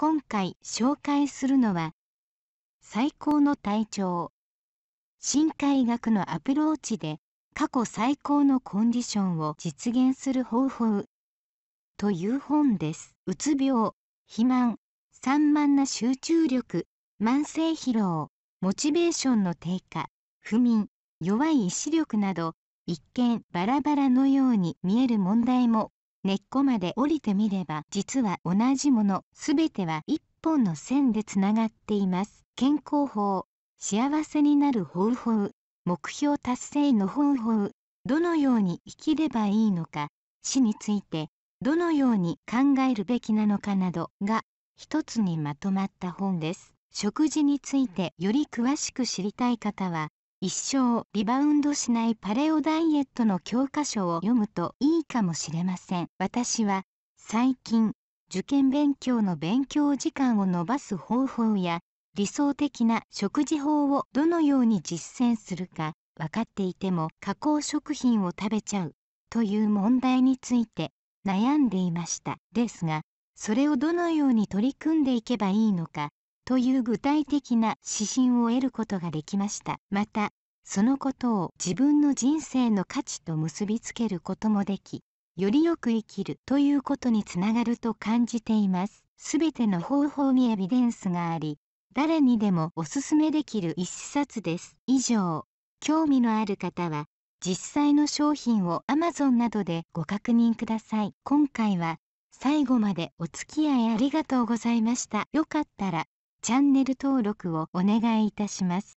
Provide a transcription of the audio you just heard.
今回紹介するのは最高の体調深海学のアプローチで過去最高のコンディションを実現する方法という本です。うつ病、肥満、散漫な集中力、慢性疲労、モチベーションの低下、不眠、弱い意志力など一見バラバラのように見える問題も根っこまで降りてみれば実は同じものすべては一本の線でつながっています健康法幸せになる方法目標達成の方法どのように生きればいいのか死についてどのように考えるべきなのかなどが一つにまとまった本です食事についてより詳しく知りたい方は一生リバウンドしないパレオダイエットの教科書を読むといいかもしれません私は最近受験勉強の勉強時間を延ばす方法や理想的な食事法をどのように実践するか分かっていても加工食品を食べちゃうという問題について悩んでいましたですがそれをどのように取り組んでいけばいいのかという具体的な指針を得ることができましたまたそのことを自分の人生の価値と結びつけることもできよりよく生きるということにつながると感じていますすべての方法にエビデンスがあり誰にでもおすすめできる一冊です以上興味のある方は実際の商品を Amazon などでご確認ください今回は最後までお付き合いありがとうございましたよかったらチャンネル登録をお願いいたします